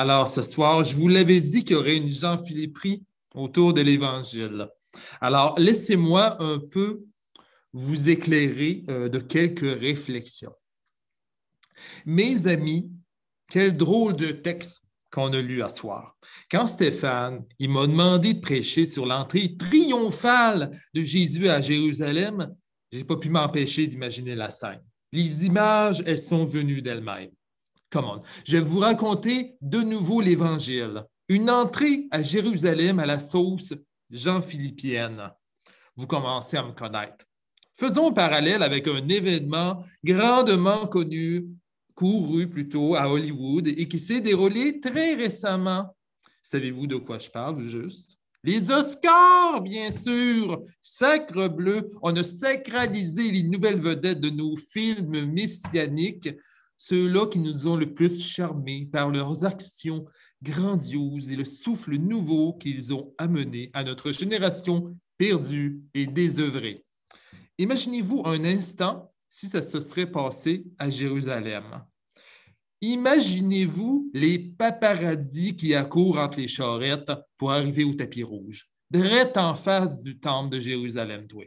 Alors, ce soir, je vous l'avais dit qu'il y aurait une Jean-Philipperie autour de l'Évangile. Alors, laissez-moi un peu vous éclairer euh, de quelques réflexions. Mes amis, quel drôle de texte qu'on a lu à soir. Quand Stéphane, il m'a demandé de prêcher sur l'entrée triomphale de Jésus à Jérusalem, je n'ai pas pu m'empêcher d'imaginer la scène. Les images, elles sont venues d'elles-mêmes on, Je vais vous raconter de nouveau l'Évangile. Une entrée à Jérusalem à la sauce Jean-Philippienne. Vous commencez à me connaître. Faisons parallèle avec un événement grandement connu, couru plutôt à Hollywood et qui s'est déroulé très récemment. Savez-vous de quoi je parle juste? Les Oscars, bien sûr! Sacre bleu, on a sacralisé les nouvelles vedettes de nos films messianiques ceux-là qui nous ont le plus charmés par leurs actions grandioses et le souffle nouveau qu'ils ont amené à notre génération perdue et désœuvrée. Imaginez-vous un instant si ça se serait passé à Jérusalem. Imaginez-vous les paparazzis qui accourent entre les charrettes pour arriver au tapis rouge, direct en face du temple de Jérusalem, toi.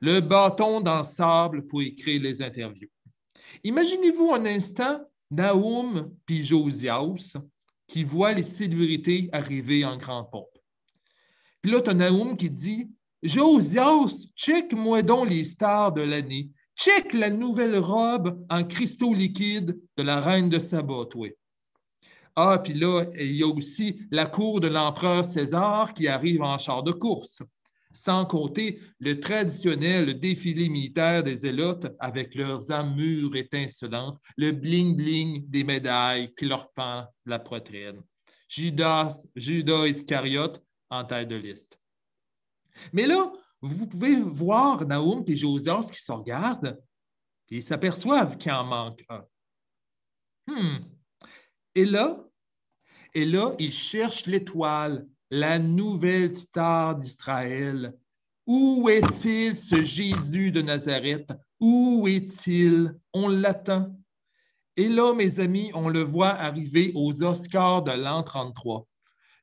Le bâton dans le sable pour écrire les interviews. Imaginez-vous un instant Naoum puis Josias qui voient les célébrités arriver en grand pompe. Puis là, tu as Naoum qui dit Josias, check-moi donc les stars de l'année. Check la nouvelle robe en cristaux liquides de la reine de Saba, Ah, puis là, il y a aussi la cour de l'empereur César qui arrive en char de course sans compter le traditionnel défilé militaire des élotes avec leurs armures étincelantes, le bling-bling des médailles qui leur la poitrine. Judas, Judas Iscariote en tête de liste. Mais là, vous pouvez voir Naoum et Josias qui se regardent et ils s'aperçoivent qu'il en manque un. Hmm. Et là, et là, ils cherchent l'étoile la nouvelle star d'Israël. Où est-il ce Jésus de Nazareth? Où est-il? On l'attend. Et là, mes amis, on le voit arriver aux Oscars de l'an 33.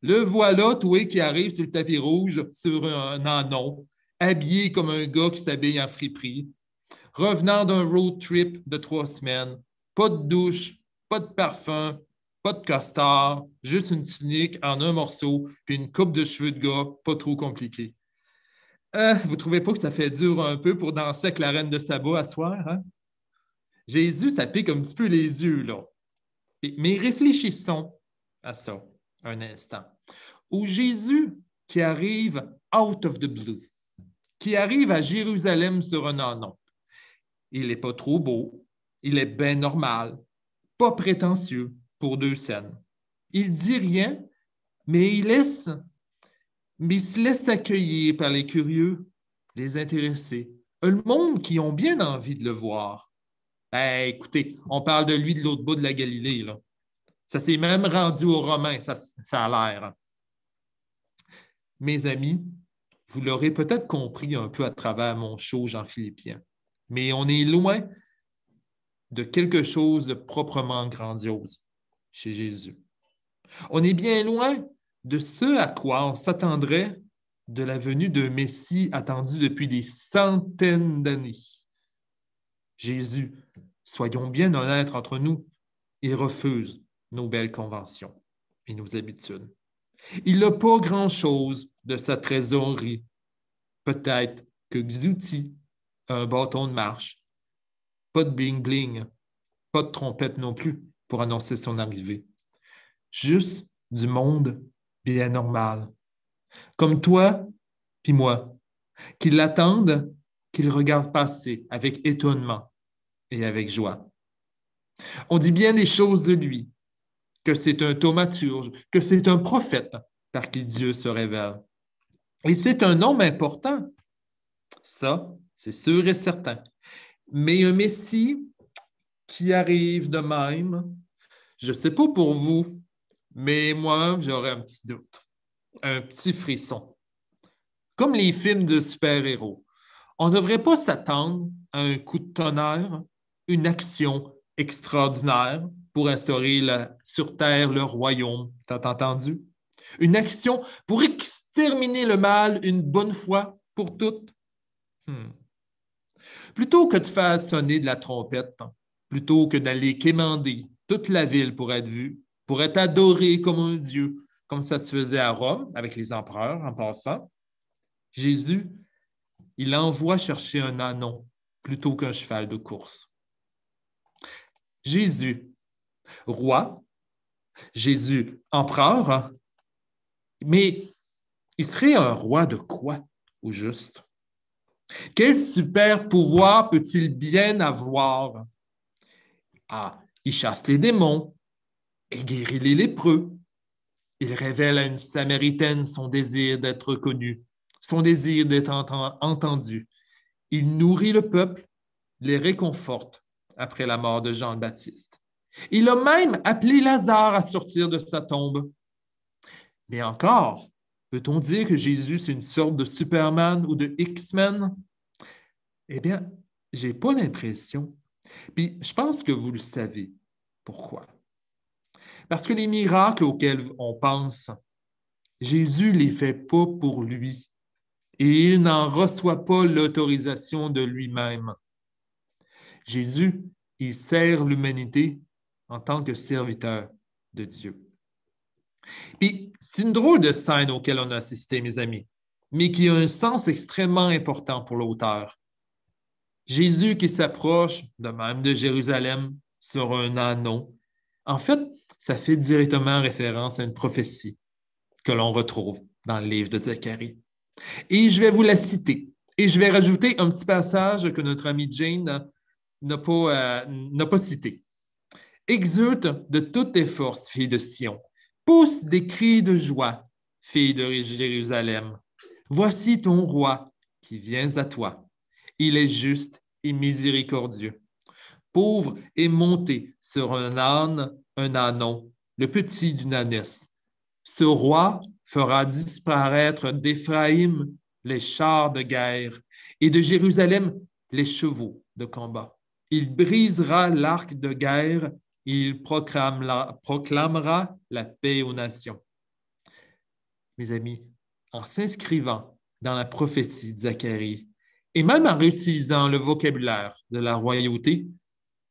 Le voilà, toi qui arrive sur le tapis rouge, sur un anon, habillé comme un gars qui s'habille en friperie, revenant d'un road trip de trois semaines. Pas de douche, pas de parfum, pas de costard, juste une tunique en un morceau, puis une coupe de cheveux de gars, pas trop compliqué. Vous euh, vous trouvez pas que ça fait dur un peu pour danser avec la reine de Saba à soir, hein? Jésus, ça pique un petit peu les yeux, là. Mais réfléchissons à ça un instant. Où Jésus qui arrive out of the blue, qui arrive à Jérusalem sur un anon. Il n'est pas trop beau, il est bien normal, pas prétentieux, pour deux scènes. Il dit rien, mais il laisse, mais se laisse accueillir par les curieux, les intéressés, un monde qui ont bien envie de le voir. Ben, écoutez, on parle de lui de l'autre bout de la Galilée. Là. Ça s'est même rendu aux Romains, ça, a l'air. Mes amis, vous l'aurez peut-être compris un peu à travers mon show Jean-Philippien, mais on est loin de quelque chose de proprement grandiose chez Jésus. On est bien loin de ce à quoi on s'attendrait de la venue d'un Messie attendu depuis des centaines d'années. Jésus, soyons bien honnêtes entre nous, et refuse nos belles conventions et nos habitudes. Il n'a pas grand-chose de sa trésorerie. Peut-être que des outils, un bâton de marche, pas de bling-bling, pas de trompette non plus pour annoncer son arrivée. Juste du monde bien normal. Comme toi, puis moi, qui l'attendent, qui le regardent passer avec étonnement et avec joie. On dit bien des choses de lui, que c'est un thaumaturge, que c'est un prophète par qui Dieu se révèle. Et c'est un homme important. Ça, c'est sûr et certain. Mais un Messie qui arrive de même. Je ne sais pas pour vous, mais moi-même, j'aurais un petit doute, un petit frisson. Comme les films de super-héros, on ne devrait pas s'attendre à un coup de tonnerre, une action extraordinaire pour instaurer sur Terre le royaume. T'as entendu? Une action pour exterminer le mal une bonne fois pour toutes. Hmm. Plutôt que de faire sonner de la trompette, plutôt que d'aller quémander toute la ville pour être vue, pour être adoré comme un Dieu, comme ça se faisait à Rome avec les empereurs en passant. Jésus, il envoie chercher un anon plutôt qu'un cheval de course. Jésus, roi, Jésus, empereur, mais il serait un roi de quoi, au juste? Quel super pouvoir peut-il bien avoir? Ah, il chasse les démons et guérit les lépreux. Il révèle à une Samaritaine son désir d'être connue, son désir d'être entendu. Il nourrit le peuple, les réconforte après la mort de Jean Baptiste. Il a même appelé Lazare à sortir de sa tombe. Mais encore, peut-on dire que Jésus, c'est une sorte de Superman ou de X-Men? Eh bien, je n'ai pas l'impression puis je pense que vous le savez. Pourquoi? Parce que les miracles auxquels on pense, Jésus les fait pas pour lui et il n'en reçoit pas l'autorisation de lui-même. Jésus, il sert l'humanité en tant que serviteur de Dieu. Puis c'est une drôle de scène auquel on a assisté, mes amis, mais qui a un sens extrêmement important pour l'auteur. Jésus qui s'approche de même de Jérusalem sur un anneau. En fait, ça fait directement référence à une prophétie que l'on retrouve dans le livre de Zacharie. Et je vais vous la citer. Et je vais rajouter un petit passage que notre amie Jane n'a pas, euh, pas cité. Exulte de toutes tes forces, fille de Sion. Pousse des cris de joie, fille de Jérusalem. Voici ton roi qui vient à toi. Il est juste et miséricordieux. Pauvre et monté sur un âne, un ânon, le petit d'une ânesse. Ce roi fera disparaître d'Éphraïm les chars de guerre et de Jérusalem les chevaux de combat. Il brisera l'arc de guerre il proclamera, proclamera, la paix aux nations. Mes amis, en s'inscrivant dans la prophétie de Zacharie, et même en réutilisant le vocabulaire de la royauté,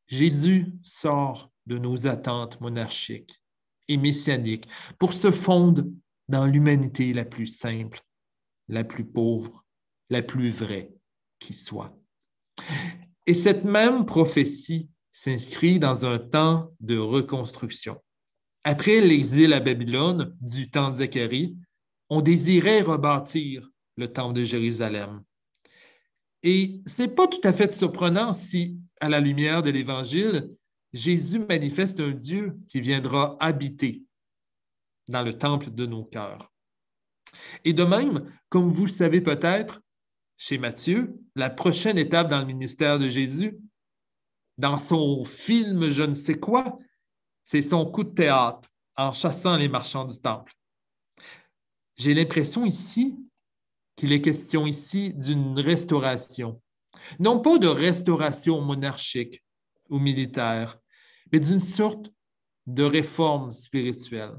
Jésus sort de nos attentes monarchiques et messianiques pour se fondre dans l'humanité la plus simple, la plus pauvre, la plus vraie qui soit. Et cette même prophétie s'inscrit dans un temps de reconstruction. Après l'exil à Babylone du temps de Zacharie, on désirait rebâtir le temple de Jérusalem et ce n'est pas tout à fait surprenant si, à la lumière de l'Évangile, Jésus manifeste un Dieu qui viendra habiter dans le temple de nos cœurs. Et de même, comme vous le savez peut-être, chez Matthieu, la prochaine étape dans le ministère de Jésus, dans son film Je ne sais quoi, c'est son coup de théâtre en chassant les marchands du temple. J'ai l'impression ici qu'il est question ici d'une restauration. Non pas de restauration monarchique ou militaire, mais d'une sorte de réforme spirituelle,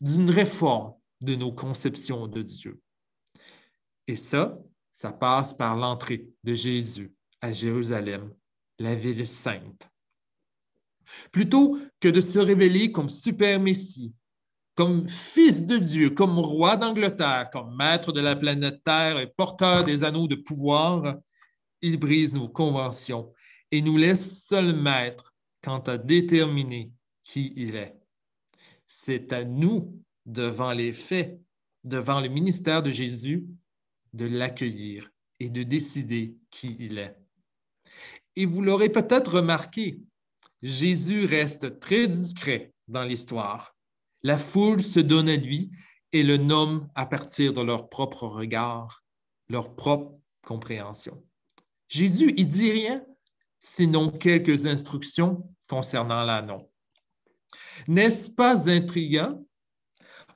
d'une réforme de nos conceptions de Dieu. Et ça, ça passe par l'entrée de Jésus à Jérusalem, la ville sainte. Plutôt que de se révéler comme super Messie, comme fils de Dieu, comme roi d'Angleterre, comme maître de la planète Terre et porteur des anneaux de pouvoir, il brise nos conventions et nous laisse seul maître quant à déterminer qui il est. C'est à nous, devant les faits, devant le ministère de Jésus, de l'accueillir et de décider qui il est. Et vous l'aurez peut-être remarqué, Jésus reste très discret dans l'histoire la foule se donne à lui et le nomme à partir de leur propre regard, leur propre compréhension. Jésus, il dit rien, sinon quelques instructions concernant nom. N'est-ce pas intriguant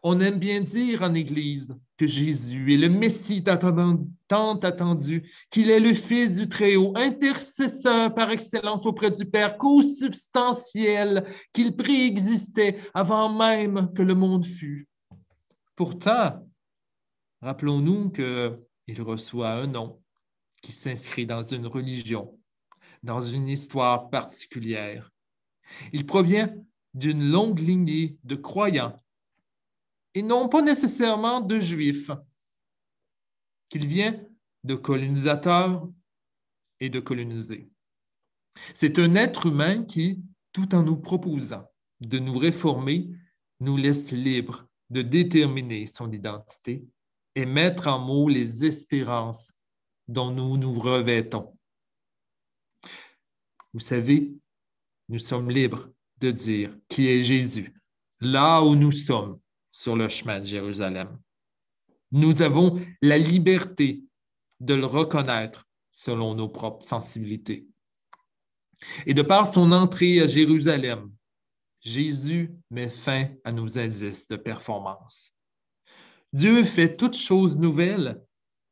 on aime bien dire en Église que Jésus est le Messie tant attendu, qu'il est le Fils du Très-Haut, intercesseur par excellence auprès du Père, co-substantiel, qu'il préexistait avant même que le monde fût. Pourtant, rappelons-nous qu'il reçoit un nom qui s'inscrit dans une religion, dans une histoire particulière. Il provient d'une longue lignée de croyants et non pas nécessairement de juifs, qu'il vient de colonisateurs et de colonisés. C'est un être humain qui, tout en nous proposant de nous réformer, nous laisse libre de déterminer son identité et mettre en mots les espérances dont nous nous revêtons. Vous savez, nous sommes libres de dire qui est Jésus, là où nous sommes, sur le chemin de Jérusalem. Nous avons la liberté de le reconnaître selon nos propres sensibilités. Et de par son entrée à Jérusalem, Jésus met fin à nos indices de performance. Dieu fait toutes choses nouvelles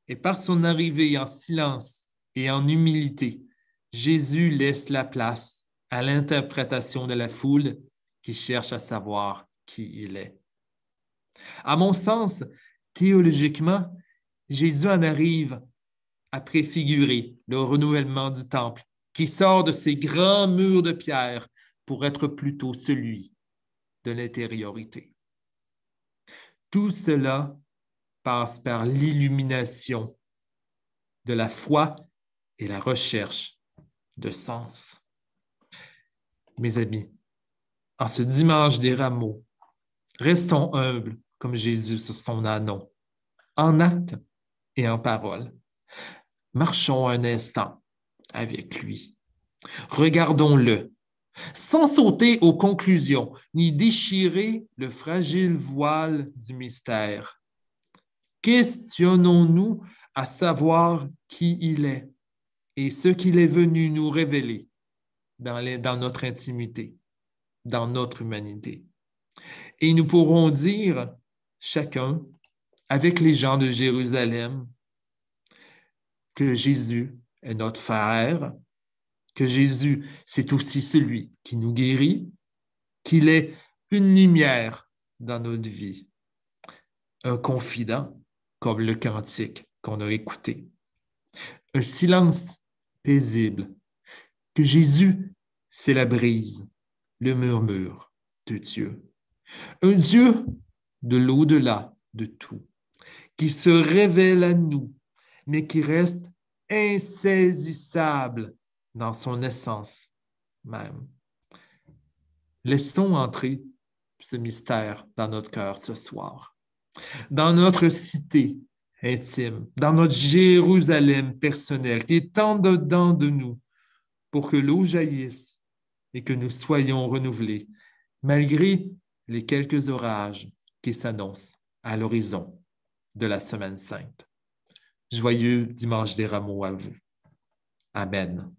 et par son arrivée en silence et en humilité, Jésus laisse la place à l'interprétation de la foule qui cherche à savoir qui il est. À mon sens, théologiquement, Jésus en arrive à préfigurer le renouvellement du temple qui sort de ses grands murs de pierre pour être plutôt celui de l'intériorité. Tout cela passe par l'illumination de la foi et la recherche de sens. Mes amis, en ce dimanche des rameaux, restons humbles comme Jésus sur son anneau, en acte et en parole. Marchons un instant avec lui. Regardons-le, sans sauter aux conclusions, ni déchirer le fragile voile du mystère. Questionnons-nous à savoir qui il est et ce qu'il est venu nous révéler dans, dans notre intimité, dans notre humanité. Et nous pourrons dire chacun, avec les gens de Jérusalem, que Jésus est notre frère, que Jésus, c'est aussi celui qui nous guérit, qu'il est une lumière dans notre vie, un confident, comme le cantique qu'on a écouté, un silence paisible, que Jésus, c'est la brise, le murmure de Dieu. Un Dieu de l'au-delà de tout, qui se révèle à nous, mais qui reste insaisissable dans son essence même. Laissons entrer ce mystère dans notre cœur ce soir, dans notre cité intime, dans notre Jérusalem personnelle qui est en dedans de nous, pour que l'eau jaillisse et que nous soyons renouvelés, malgré les quelques orages qui s'annonce à l'horizon de la semaine sainte. Joyeux dimanche des rameaux à vous. Amen.